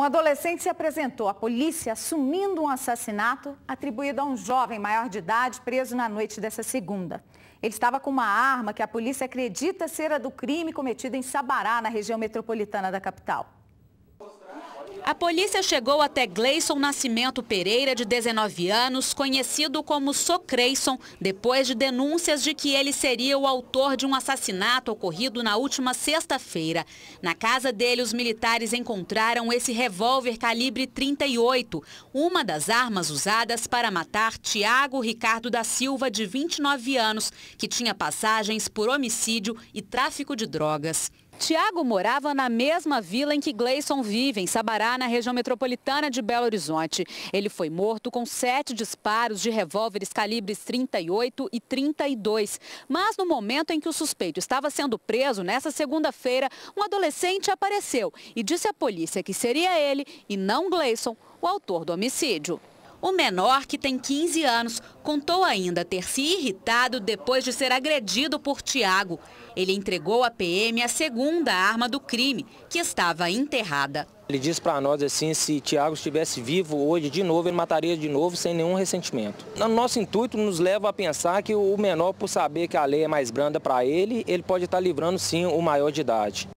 Um adolescente se apresentou à polícia assumindo um assassinato atribuído a um jovem maior de idade preso na noite dessa segunda. Ele estava com uma arma que a polícia acredita ser a do crime cometido em Sabará, na região metropolitana da capital. A polícia chegou até Gleison Nascimento Pereira, de 19 anos, conhecido como Socreison, depois de denúncias de que ele seria o autor de um assassinato ocorrido na última sexta-feira. Na casa dele, os militares encontraram esse revólver calibre 38, uma das armas usadas para matar Tiago Ricardo da Silva, de 29 anos, que tinha passagens por homicídio e tráfico de drogas. Tiago morava na mesma vila em que Gleison vive, em Sabará, na região metropolitana de Belo Horizonte. Ele foi morto com sete disparos de revólveres calibres 38 e 32. Mas no momento em que o suspeito estava sendo preso, nessa segunda-feira, um adolescente apareceu e disse à polícia que seria ele e não Gleison o autor do homicídio. O menor, que tem 15 anos, contou ainda ter se irritado depois de ser agredido por Tiago. Ele entregou à PM a segunda arma do crime, que estava enterrada. Ele disse para nós assim, se Tiago estivesse vivo hoje de novo, ele mataria de novo sem nenhum ressentimento. O nosso intuito nos leva a pensar que o menor, por saber que a lei é mais branda para ele, ele pode estar tá livrando sim o maior de idade.